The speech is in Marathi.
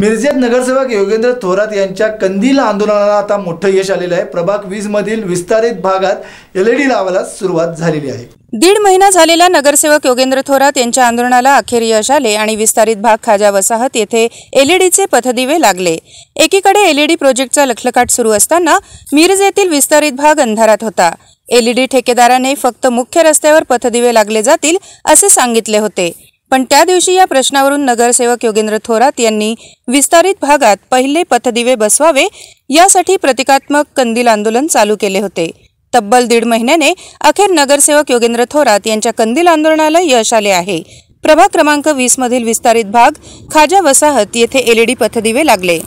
मिरजेत नगरसेवक योगेंद्र थोरात यांच्या कंदील आंदोलनाला आता मोठं यश आलेलं आहे प्रभाग वीज मधील विस्तारित भागात एलईडी e लावायला सुरुवात झालेली आहे दीड महिना झालेल्या नगरसेवक योगेंद्र थोरात यांच्या आंदोलनाला अखेर यश आले आणि विस्तारित भाग खाजा वसाहत येथे एलईडीचे e पथदिवे लागले एकीकडे एलईडी e प्रोजेक्टचा लखलकाट सुरू असताना मिरज येथील विस्तारित भाग अंधारात होता एलईडी ठेकेदाराने फक्त मुख्य रस्त्यावर पथदिवे लागले जातील असे सांगितले होते पण त्या दिवशी या प्रश्नावरून नगरसेवक योगेंद्र थोरात यांनी विस्तारित भागात पहिले पथदिवे बसवावे यासाठी प्रतिकात्मक कंदील आंदोलन चालू केले होते तब्बल दीड महिन्याने अखेर नगरसेवक योगेंद्र थोरात यांच्या कंदील आंदोलनाला यश आले आहे प्रभाग क्रमांक मधील विस्तारित भाग खाजा वसाहत येथे एलईडी पथदिवे लागले